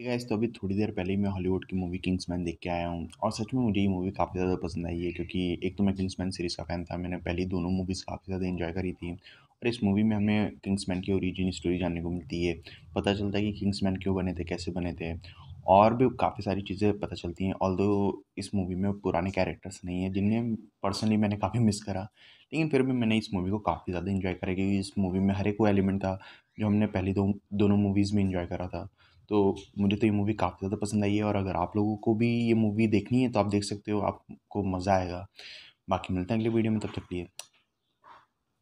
gas तो अभी थोड़ी देर पहले ही मैं हॉलीवुड की मूवी किंग्स मैन देख के आया हूँ और सच में मुझे ये मूवी काफ़ी ज़्यादा पसंद आई है क्योंकि एक तो मैं किंग्स मैन सीरीज़ का फ़ैन था मैंने पहली दोनों मूवीज़ काफ़ी ज़्यादा इन्जॉय करी थी और इस मूवी में हमें किंग्स मैन की ओरिजिन स्टोरी जानने को मिलती है पता चलता है कि किंग्स मैन क्यों बने थे कैसे बने थे और भी काफ़ी सारी चीज़ें पता चलती हैं ऑल इस मूवी में पुराने कैरेक्टर्स नहीं हैं जिन्हें पर्सनली मैंने काफ़ी मिस करा लेकिन फिर भी मैंने इस मूवी को काफ़ी ज़्यादा इन्जॉय करा क्योंकि इस मूवी में हर एक वो एलिमेंट था जो हमने पहली दो दोनों मूवीज़ में इन्जॉय करा था तो मुझे तो ये मूवी काफ़ी ज़्यादा पसंद आई है और अगर आप लोगों को भी ये मूवी देखनी है तो आप देख सकते हो आपको मज़ा आएगा बाकी मिलते हैं अगले वीडियो में तब तक लिए